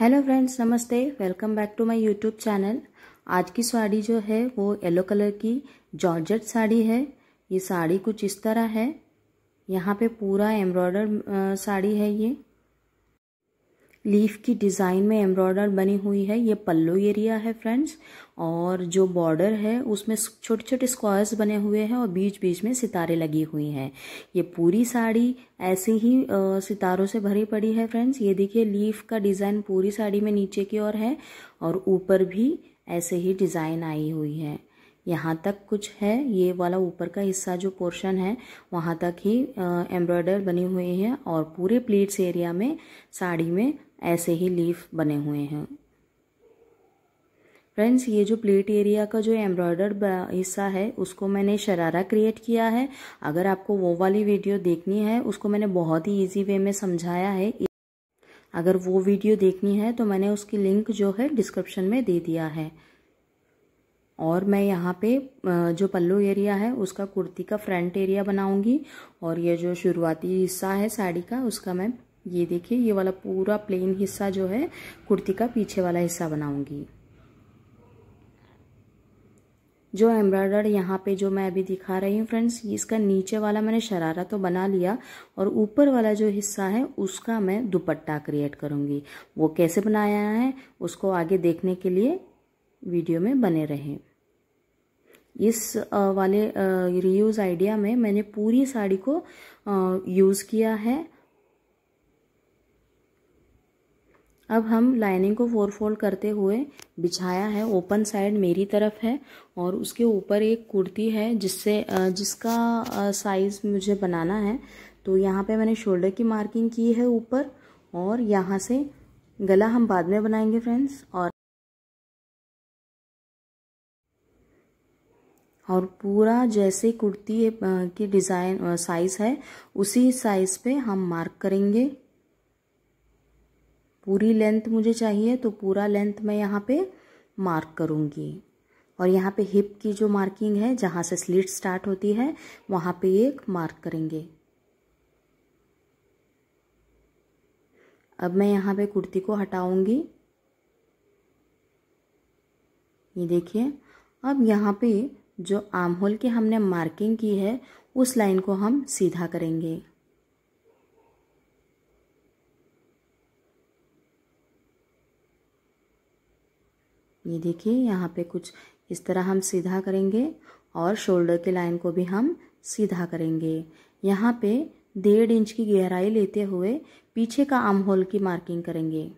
hello friends नमस्ते welcome back to my YouTube channel आज की साड़ी जो है वो येलो कलर की जॉर्जेट साड़ी है ये साड़ी कुछ इस तरह है यहाँ पे पूरा एम्ब्रॉयडर साड़ी है ये लीफ की डिज़ाइन में एम्ब्रॉयडर बनी हुई है ये पल्लू एरिया है फ्रेंड्स और जो बॉर्डर है उसमें छोटे छोटे स्क्वायर्स बने हुए हैं और बीच बीच में सितारे लगी हुई हैं ये पूरी साड़ी ऐसे ही सितारों से भरी पड़ी है फ्रेंड्स ये देखिए लीफ का डिज़ाइन पूरी साड़ी में नीचे की ओर है और ऊपर भी ऐसे ही डिज़ाइन आई हुई है यहाँ तक कुछ है ये वाला ऊपर का हिस्सा जो पोर्शन है वहाँ तक ही एम्ब्रॉयडर बनी हुई है और पूरे प्लेट्स एरिया में साड़ी में ऐसे ही लीफ बने हुए हैं फ्रेंड्स ये जो प्लेट एरिया का जो एम्ब्रॉयडर हिस्सा है उसको मैंने शरारा क्रिएट किया है अगर आपको वो वाली वीडियो देखनी है उसको मैंने बहुत ही इजी वे में समझाया है अगर वो वीडियो देखनी है तो मैंने उसकी लिंक जो है डिस्क्रिप्शन में दे दिया है और मैं यहाँ पे जो पल्लू एरिया है उसका कुर्ती का फ्रंट एरिया बनाऊंगी और ये जो शुरुआती हिस्सा है साड़ी का उसका मैं ये देखिए ये वाला पूरा प्लेन हिस्सा जो है कुर्ती का पीछे वाला हिस्सा बनाऊंगी जो एम्ब्रॉयडर यहाँ पे जो मैं अभी दिखा रही हूँ फ्रेंड्स इसका नीचे वाला मैंने शरारा तो बना लिया और ऊपर वाला जो हिस्सा है उसका मैं दुपट्टा क्रिएट करूँगी वो कैसे बनाया है उसको आगे देखने के लिए वीडियो में बने रहें इस वाले रीयूज़ आइडिया में मैंने पूरी साड़ी को यूज़ किया है अब हम लाइनिंग को फोर फोल्ड करते हुए बिछाया है ओपन साइड मेरी तरफ है और उसके ऊपर एक कुर्ती है जिससे जिसका साइज़ मुझे बनाना है तो यहाँ पे मैंने शोल्डर की मार्किंग की है ऊपर और यहाँ से गला हम बाद में बनाएंगे फ्रेंड्स और और पूरा जैसे कुर्ती की डिज़ाइन साइज़ है उसी साइज़ पे हम मार्क करेंगे पूरी लेंथ मुझे चाहिए तो पूरा लेंथ मैं यहाँ पे मार्क करूँगी और यहाँ पे हिप की जो मार्किंग है जहाँ से स्लीट स्टार्ट होती है वहाँ पे एक मार्क करेंगे अब मैं यहाँ पे कुर्ती को हटाऊँगी ये देखिए अब यहाँ पे जो आम होल की हमने मार्किंग की है उस लाइन को हम सीधा करेंगे ये देखिए यहाँ पे कुछ इस तरह हम सीधा करेंगे और शोल्डर के लाइन को भी हम सीधा करेंगे यहाँ पे डेढ़ इंच की गहराई लेते हुए पीछे का आम होल की मार्किंग करेंगे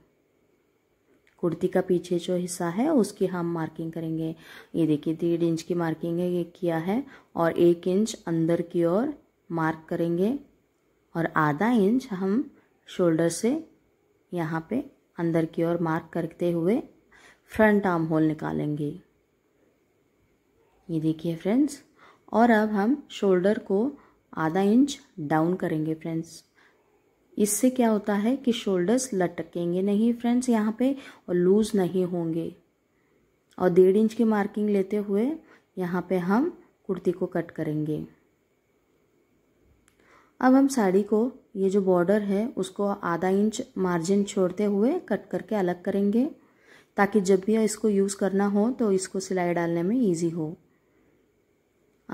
कुर्ती का पीछे जो हिस्सा है उसकी हम मार्किंग करेंगे ये देखिए डेढ़ इंच की मार्किंग है ये किया है और एक इंच अंदर की ओर मार्क करेंगे और आधा इंच हम शोल्डर से यहाँ पे अंदर की ओर मार्क करते हुए फ्रंट आर्म होल निकालेंगे ये देखिए फ्रेंड्स और अब हम शोल्डर को आधा इंच डाउन करेंगे फ्रेंड्स इससे क्या होता है कि शोल्डर्स लटकेंगे नहीं फ्रेंड्स यहाँ पे और लूज़ नहीं होंगे और डेढ़ इंच की मार्किंग लेते हुए यहाँ पे हम कुर्ती को कट करेंगे अब हम साड़ी को ये जो बॉर्डर है उसको आधा इंच मार्जिन छोड़ते हुए कट करके अलग करेंगे ताकि जब भी इसको यूज़ करना हो तो इसको सिलाई डालने में ईजी हो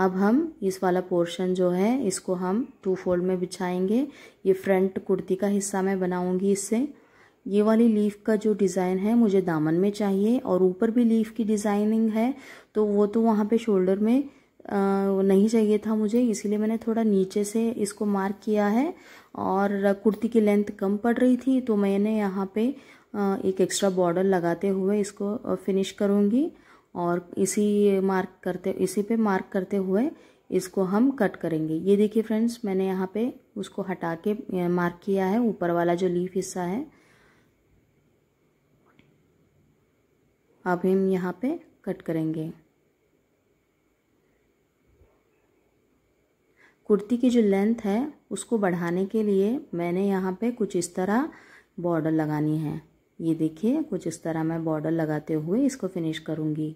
अब हम इस वाला पोर्शन जो है इसको हम टू फोल्ड में बिछाएंगे ये फ्रंट कुर्ती का हिस्सा मैं बनाऊंगी इससे ये वाली लीफ का जो डिज़ाइन है मुझे दामन में चाहिए और ऊपर भी लीफ की डिज़ाइनिंग है तो वो तो वहाँ पे शोल्डर में आ, नहीं चाहिए था मुझे इसीलिए मैंने थोड़ा नीचे से इसको मार्क किया है और कुर्ती की लेंथ कम पड़ रही थी तो मैंने यहाँ पर एक एक्स्ट्रा बॉर्डर लगाते हुए इसको फिनिश करूँगी और इसी मार्क करते इसी पे मार्क करते हुए इसको हम कट करेंगे ये देखिए फ्रेंड्स मैंने यहाँ पे उसको हटा के मार्क किया है ऊपर वाला जो लीफ हिस्सा है अब हम यहाँ पे कट करेंगे कुर्ती की जो लेंथ है उसको बढ़ाने के लिए मैंने यहाँ पे कुछ इस तरह बॉर्डर लगानी है ये देखिए कुछ इस तरह मैं बॉर्डर लगाते हुए इसको फिनिश करूँगी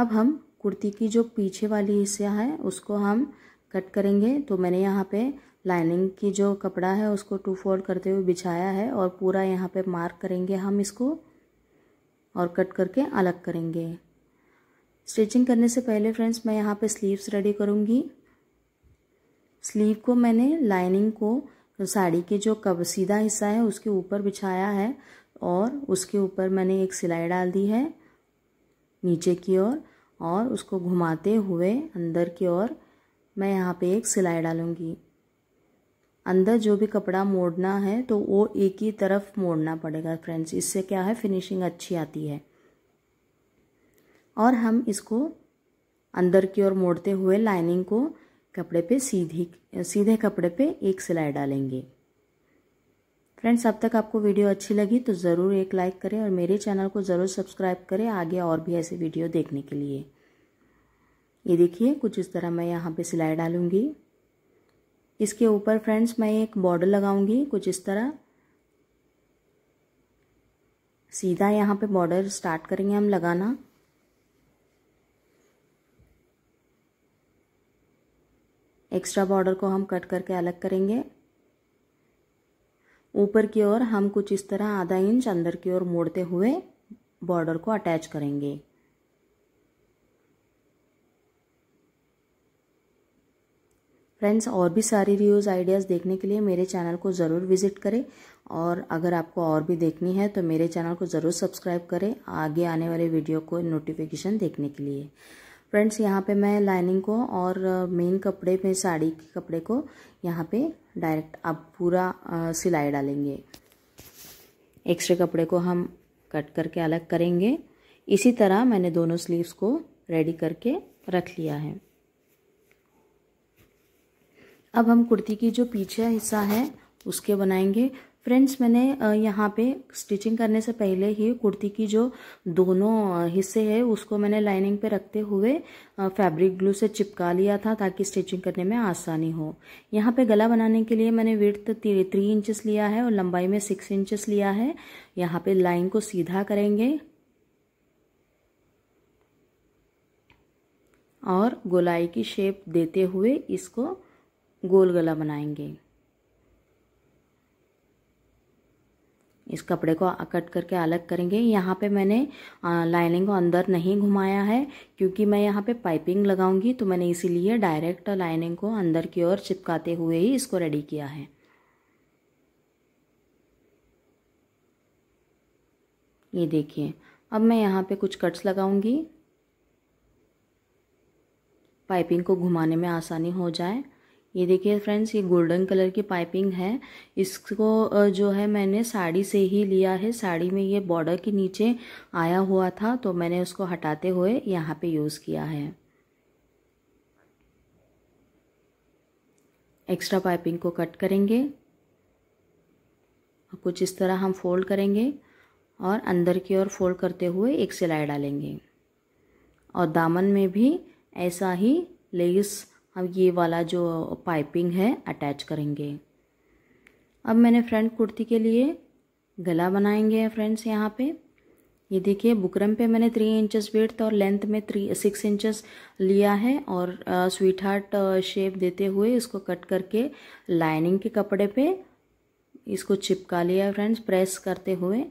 अब हम कुर्ती की जो पीछे वाली हिस्सा है उसको हम कट करेंगे तो मैंने यहाँ पे लाइनिंग की जो कपड़ा है उसको टू फोल्ड करते हुए बिछाया है और पूरा यहाँ पे मार्क करेंगे हम इसको और कट करके अलग करेंगे स्टिचिंग करने से पहले फ्रेंड्स मैं यहाँ पे स्लीव्स रेडी करूँगी स्लीव को मैंने लाइनिंग को तो साड़ी के जो कब सीधा हिस्सा है उसके ऊपर बिछाया है और उसके ऊपर मैंने एक सिलाई डाल दी है नीचे की ओर और, और उसको घुमाते हुए अंदर की ओर मैं यहाँ पे एक सिलाई डालूँगी अंदर जो भी कपड़ा मोड़ना है तो वो एक ही तरफ मोड़ना पड़ेगा फ्रेंड्स इससे क्या है फिनिशिंग अच्छी आती है और हम इसको अंदर की ओर मोड़ते हुए लाइनिंग को कपड़े पे सीधी सीधे कपड़े पे एक सिलाई डालेंगे फ्रेंड्स अब तक आपको वीडियो अच्छी लगी तो ज़रूर एक लाइक करें और मेरे चैनल को ज़रूर सब्सक्राइब करें आगे और भी ऐसे वीडियो देखने के लिए ये देखिए कुछ इस तरह मैं यहाँ पे सिलाई डालूँगी इसके ऊपर फ्रेंड्स मैं एक बॉर्डर लगाऊंगी कुछ इस तरह सीधा यहाँ पे बॉर्डर स्टार्ट करेंगे हम लगाना एक्स्ट्रा बॉर्डर को हम कट करके अलग करेंगे ऊपर की ओर हम कुछ इस तरह आधा इंच अंदर की ओर मोड़ते हुए बॉर्डर को अटैच करेंगे फ्रेंड्स और भी सारी रिव्यूज़ आइडियाज़ देखने के लिए मेरे चैनल को ज़रूर विज़िट करें और अगर आपको और भी देखनी है तो मेरे चैनल को ज़रूर सब्सक्राइब करें आगे आने वाले वीडियो को नोटिफिकेशन देखने के लिए फ्रेंड्स यहाँ पे मैं लाइनिंग को और मेन uh, कपड़े पे साड़ी के कपड़े को यहाँ पे डायरेक्ट अब पूरा uh, सिलाई डालेंगे एक्स्ट्रा कपड़े को हम कट करके अलग करेंगे इसी तरह मैंने दोनों स्लीव्स को रेडी करके रख लिया है अब हम कुर्ती की जो पीछे हिस्सा है उसके बनाएंगे फ्रेंड्स मैंने यहाँ पे स्टिचिंग करने से पहले ही कुर्ती की जो दोनों हिस्से हैं उसको मैंने लाइनिंग पे रखते हुए फैब्रिक ग्लू से चिपका लिया था ताकि स्टिचिंग करने में आसानी हो यहाँ पे गला बनाने के लिए मैंने विर्थ थ्री इंचेस लिया है और लंबाई में सिक्स इंचेस लिया है यहाँ पे लाइन को सीधा करेंगे और गोलाई की शेप देते हुए इसको गोल गला बनाएंगे इस कपड़े को कट करके अलग करेंगे यहाँ पे मैंने लाइनिंग को अंदर नहीं घुमाया है क्योंकि मैं यहाँ पे पाइपिंग लगाऊंगी तो मैंने इसीलिए डायरेक्ट लाइनिंग को अंदर की ओर चिपकाते हुए ही इसको रेडी किया है ये देखिए अब मैं यहाँ पे कुछ कट्स लगाऊंगी पाइपिंग को घुमाने में आसानी हो जाए ये देखिए फ्रेंड्स ये गोल्डन कलर की पाइपिंग है इसको जो है मैंने साड़ी से ही लिया है साड़ी में ये बॉर्डर के नीचे आया हुआ था तो मैंने उसको हटाते हुए यहाँ पे यूज़ किया है एक्स्ट्रा पाइपिंग को कट करेंगे कुछ इस तरह हम फोल्ड करेंगे और अंदर की ओर फोल्ड करते हुए एक सिलाई डालेंगे और दामन में भी ऐसा ही लेस हम ये वाला जो पाइपिंग है अटैच करेंगे अब मैंने फ्रंट कुर्ती के लिए गला बनाएंगे फ्रेंड्स यहाँ पे ये देखिए बुकरम पे मैंने थ्री इंचेस वेड़ और लेंथ में थ्री सिक्स इंचेस लिया है और स्वीट हार्ट शेप देते हुए इसको कट करके लाइनिंग के कपड़े पे इसको चिपका लिया फ्रेंड्स प्रेस करते हुए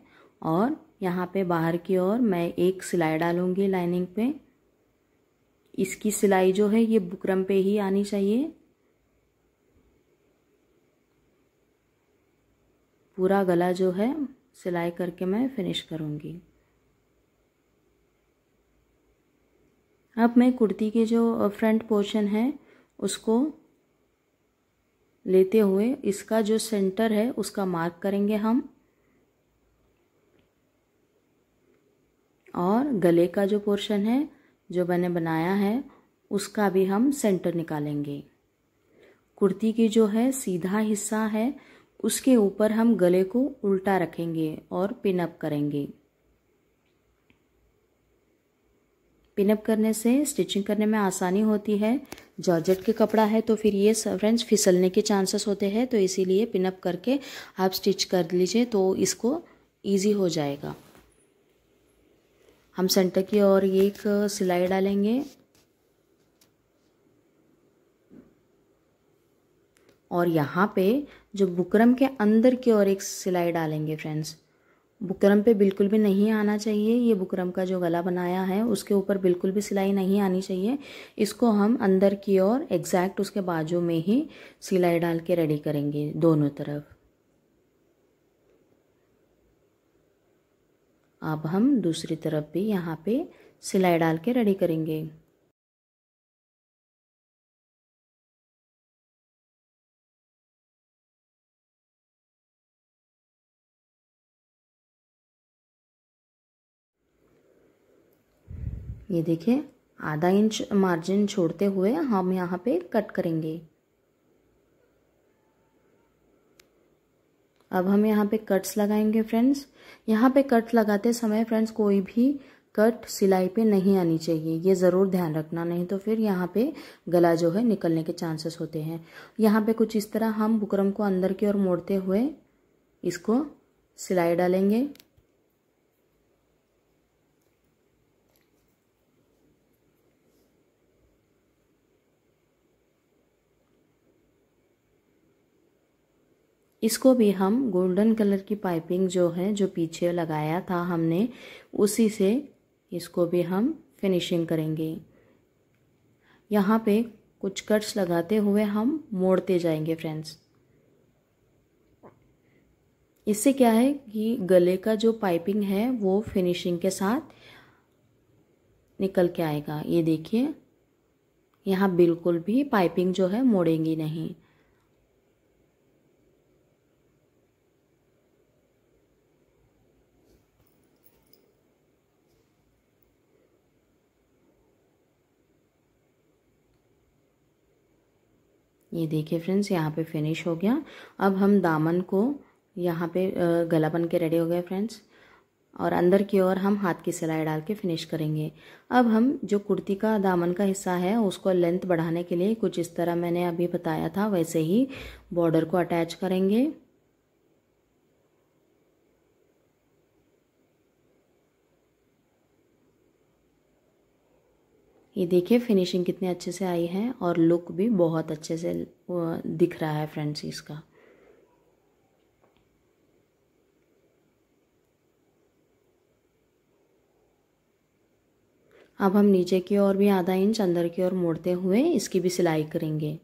और यहाँ पे बाहर की ओर मैं एक सिलाई डालूँगी लाइनिंग पे इसकी सिलाई जो है ये बुकरम पे ही आनी चाहिए पूरा गला जो है सिलाई करके मैं फिनिश करूँगी अब मैं कुर्ती के जो फ्रंट पोर्शन है उसको लेते हुए इसका जो सेंटर है उसका मार्क करेंगे हम और गले का जो पोर्शन है जो मैंने बनाया है उसका भी हम सेंटर निकालेंगे कुर्ती की जो है सीधा हिस्सा है उसके ऊपर हम गले को उल्टा रखेंगे और पिनअप करेंगे पिनअप करने से स्टिचिंग करने में आसानी होती है जॉर्जेट के कपड़ा है तो फिर ये फ्रेंड्स फिसलने के चांसेस होते हैं तो इसीलिए पिनअप करके आप स्टिच कर लीजिए तो इसको ईजी हो जाएगा हम सेंटर की और ये एक सिलाई डालेंगे और यहाँ पे जो बुकरम के अंदर की ओर एक सिलाई डालेंगे फ्रेंड्स बुकरम पे बिल्कुल भी नहीं आना चाहिए ये बुकरम का जो गला बनाया है उसके ऊपर बिल्कुल भी सिलाई नहीं आनी चाहिए इसको हम अंदर की ओर एग्जैक्ट उसके बाजू में ही सिलाई डाल के रेडी करेंगे दोनों तरफ अब हम दूसरी तरफ भी यहाँ पे सिलाई डाल के रेडी करेंगे ये देखिए आधा इंच मार्जिन छोड़ते हुए हम यहाँ पे कट करेंगे अब हम यहाँ पे कट्स लगाएंगे फ्रेंड्स यहाँ पे कट लगाते समय फ्रेंड्स कोई भी कट सिलाई पे नहीं आनी चाहिए ये ज़रूर ध्यान रखना नहीं तो फिर यहाँ पे गला जो है निकलने के चांसेस होते हैं यहाँ पे कुछ इस तरह हम बुकरम को अंदर की ओर मोड़ते हुए इसको सिलाई डालेंगे इसको भी हम गोल्डन कलर की पाइपिंग जो है जो पीछे लगाया था हमने उसी से इसको भी हम फिनिशिंग करेंगे यहाँ पे कुछ कट्स लगाते हुए हम मोड़ते जाएंगे फ्रेंड्स इससे क्या है कि गले का जो पाइपिंग है वो फिनिशिंग के साथ निकल के आएगा ये देखिए यहाँ बिल्कुल भी पाइपिंग जो है मोड़ेंगी नहीं ये देखिए फ्रेंड्स यहाँ पे फिनिश हो गया अब हम दामन को यहाँ पे गला बन के रेडी हो गया फ्रेंड्स और अंदर की ओर हम हाथ की सिलाई डाल के फिनिश करेंगे अब हम जो कुर्ती का दामन का हिस्सा है उसको लेंथ बढ़ाने के लिए कुछ इस तरह मैंने अभी बताया था वैसे ही बॉर्डर को अटैच करेंगे ये देखिए फिनिशिंग कितने अच्छे से आई है और लुक भी बहुत अच्छे से दिख रहा है फ्रेंड्स इसका अब हम नीचे की ओर भी आधा इंच अंदर की ओर मोड़ते हुए इसकी भी सिलाई करेंगे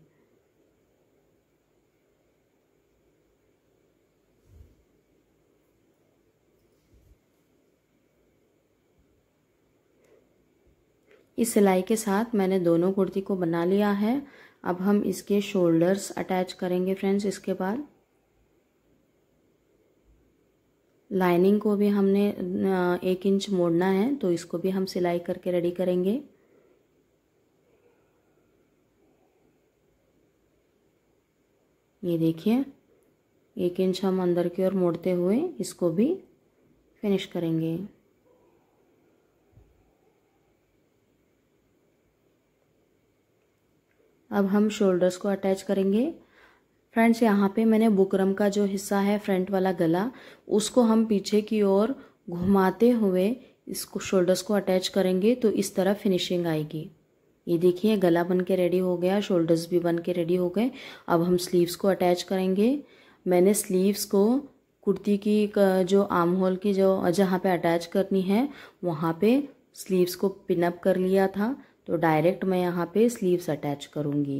इस सिलाई के साथ मैंने दोनों कुर्ती को बना लिया है अब हम इसके शोल्डर्स अटैच करेंगे फ्रेंड्स इसके बाद लाइनिंग को भी हमने एक इंच मोड़ना है तो इसको भी हम सिलाई करके रेडी करेंगे ये देखिए एक इंच हम अंदर की ओर मोड़ते हुए इसको भी फिनिश करेंगे अब हम शोल्डर्स को अटैच करेंगे फ्रेंड्स यहाँ पे मैंने बुकरम का जो हिस्सा है फ्रंट वाला गला उसको हम पीछे की ओर घुमाते हुए इसको शोल्डर्स को अटैच करेंगे तो इस तरह फिनिशिंग आएगी ये देखिए गला बन के रेडी हो गया शोल्डर्स भी बन के रेडी हो गए अब हम स्लीव्स को अटैच करेंगे मैंने स्लीव्स को कुर्ती की जो आर्म होल की जो जहाँ पे अटैच करनी है वहाँ पे स्लीव्स को पिनअप कर लिया था तो डायरेक्ट मैं यहाँ पे स्लीव्स अटैच करूँगी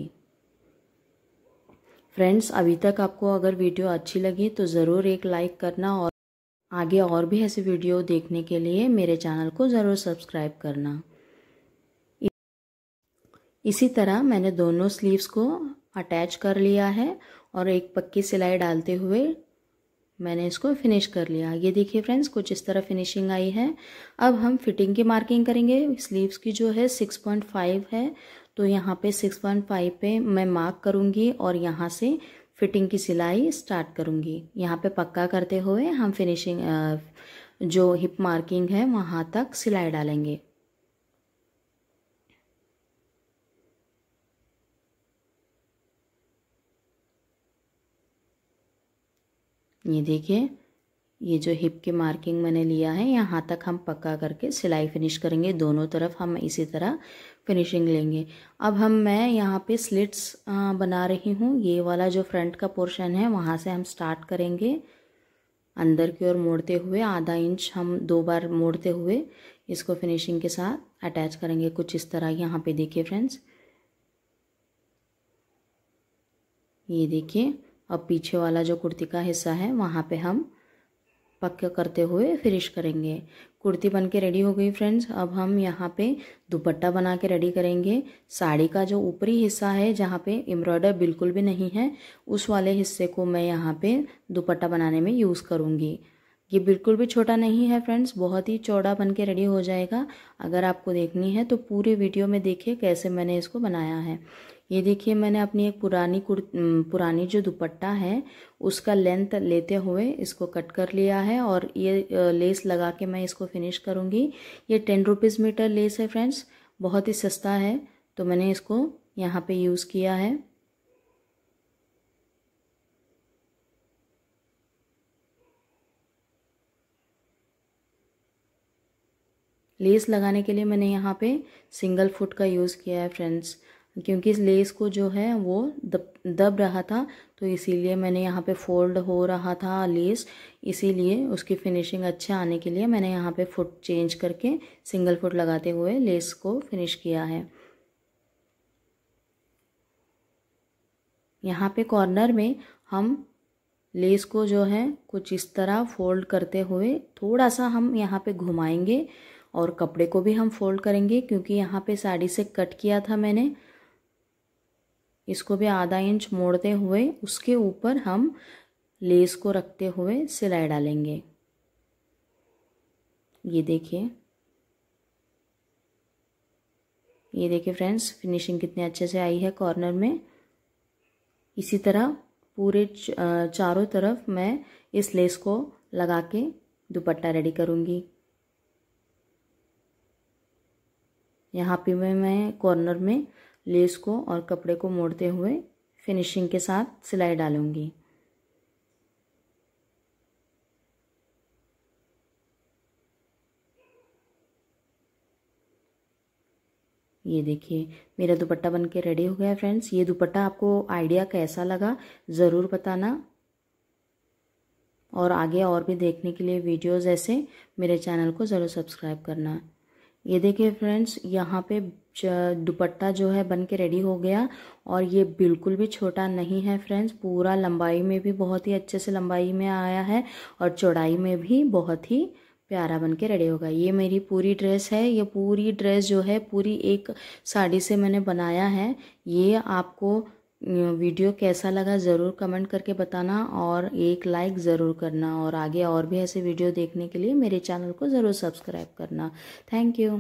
फ्रेंड्स अभी तक आपको अगर वीडियो अच्छी लगी तो ज़रूर एक लाइक करना और आगे और भी ऐसे वीडियो देखने के लिए मेरे चैनल को ज़रूर सब्सक्राइब करना इसी तरह मैंने दोनों स्लीव्स को अटैच कर लिया है और एक पक्की सिलाई डालते हुए मैंने इसको फिनिश कर लिया ये देखिए फ्रेंड्स कुछ इस तरह फिनिशिंग आई है अब हम फिटिंग की मार्किंग करेंगे स्लीव्स की जो है सिक्स पॉइंट फाइव है तो यहाँ पे सिक्स पॉइंट फाइव पे मैं मार्क करूँगी और यहाँ से फिटिंग की सिलाई स्टार्ट करूँगी यहाँ पे पक्का करते हुए हम फिनिशिंग जो हिप मार्किंग है वहाँ तक सिलाई डालेंगे ये देखिए ये जो हिप की मार्किंग मैंने लिया है यहाँ तक हम पक्का करके सिलाई फिनिश करेंगे दोनों तरफ हम इसी तरह फिनिशिंग लेंगे अब हम मैं यहाँ पे स्लिट्स बना रही हूँ ये वाला जो फ्रंट का पोर्शन है वहाँ से हम स्टार्ट करेंगे अंदर की ओर मोड़ते हुए आधा इंच हम दो बार मोड़ते हुए इसको फिनिशिंग के साथ अटैच करेंगे कुछ इस तरह यहाँ पे देखिए फ्रेंड्स ये देखिए अब पीछे वाला जो कुर्ती का हिस्सा है वहाँ पे हम पक्का करते हुए फिनिश करेंगे कुर्ती बन के रेडी हो गई फ्रेंड्स अब हम यहाँ पे दुपट्टा बना के रेडी करेंगे साड़ी का जो ऊपरी हिस्सा है जहाँ पे एम्ब्रॉयडर बिल्कुल भी नहीं है उस वाले हिस्से को मैं यहाँ पे दुपट्टा बनाने में यूज़ करूँगी ये बिल्कुल भी छोटा नहीं है फ्रेंड्स बहुत ही चौड़ा बन के रेडी हो जाएगा अगर आपको देखनी है तो पूरे वीडियो में देखिए कैसे मैंने इसको बनाया है ये देखिए मैंने अपनी एक पुरानी कुर् पुरानी जो दुपट्टा है उसका लेंथ लेते हुए इसको कट कर लिया है और ये लेस लगा के मैं इसको फिनिश करूँगी ये टेन रुपीज़ मीटर लेस है फ्रेंड्स बहुत ही सस्ता है तो मैंने इसको यहाँ पे यूज़ किया है लेस लगाने के लिए मैंने यहाँ पे सिंगल फुट का यूज़ किया है फ्रेंड्स क्योंकि इस लेस को जो है वो दब दब रहा था तो इसीलिए मैंने यहाँ पे फोल्ड हो रहा था लेस इसीलिए उसकी फिनिशिंग अच्छे आने के लिए मैंने यहाँ पे फुट चेंज करके सिंगल फुट लगाते हुए लेस को फिनिश किया है यहाँ पे कॉर्नर में हम लेस को जो है कुछ इस तरह फोल्ड करते हुए थोड़ा सा हम यहाँ पे घुमाएंगे और कपड़े को भी हम फोल्ड करेंगे क्योंकि यहाँ पे साड़ी से कट किया था मैंने इसको भी आधा इंच मोड़ते हुए उसके ऊपर हम लेस को रखते हुए सिलाई डालेंगे ये देखिए ये देखिए फ्रेंड्स फिनिशिंग कितने अच्छे से आई है कॉर्नर में इसी तरह पूरे चारों तरफ मैं इस लेस को लगा के दुपट्टा रेडी करूँगी यहाँ पे मैं मैं कॉर्नर में लेस को और कपड़े को मोड़ते हुए फिनिशिंग के साथ सिलाई डालूंगी ये देखिए मेरा दुपट्टा बन के रेडी हो गया फ्रेंड्स ये दुपट्टा आपको आइडिया कैसा लगा ज़रूर बताना और आगे और भी देखने के लिए वीडियोस ऐसे मेरे चैनल को ज़रूर सब्सक्राइब करना ये देखिए फ्रेंड्स यहाँ पे दुपट्टा जो है बन के रेडी हो गया और ये बिल्कुल भी छोटा नहीं है फ्रेंड्स पूरा लंबाई में भी बहुत ही अच्छे से लंबाई में आया है और चौड़ाई में भी बहुत ही प्यारा बन के रेडी होगा ये मेरी पूरी ड्रेस है ये पूरी ड्रेस जो है पूरी एक साड़ी से मैंने बनाया है ये आपको वीडियो कैसा लगा ज़रूर कमेंट करके बताना और एक लाइक ज़रूर करना और आगे और भी ऐसे वीडियो देखने के लिए मेरे चैनल को ज़रूर सब्सक्राइब करना थैंक यू